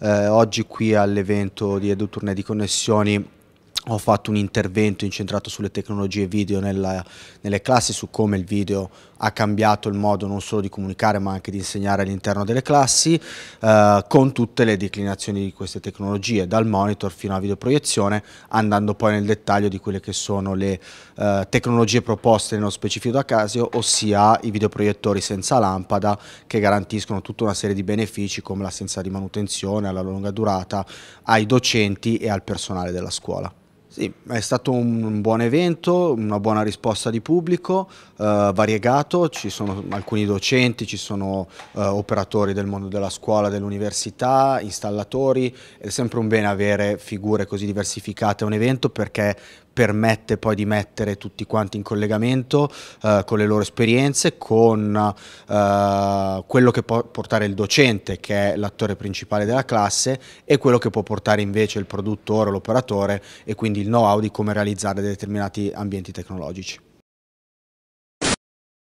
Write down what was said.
eh, oggi qui all'evento di EduTournée di Connessioni ho fatto un intervento incentrato sulle tecnologie video nella, nelle classi, su come il video ha cambiato il modo non solo di comunicare ma anche di insegnare all'interno delle classi, eh, con tutte le declinazioni di queste tecnologie, dal monitor fino alla videoproiezione, andando poi nel dettaglio di quelle che sono le eh, tecnologie proposte nello specifico da Casio, ossia i videoproiettori senza lampada che garantiscono tutta una serie di benefici come l'assenza di manutenzione alla lunga durata ai docenti e al personale della scuola. Sì, è stato un buon evento, una buona risposta di pubblico, eh, variegato, ci sono alcuni docenti, ci sono eh, operatori del mondo della scuola, dell'università, installatori, è sempre un bene avere figure così diversificate a un evento perché permette poi di mettere tutti quanti in collegamento eh, con le loro esperienze, con eh, quello che può portare il docente, che è l'attore principale della classe, e quello che può portare invece il produttore o l'operatore e quindi il know-how di come realizzare determinati ambienti tecnologici.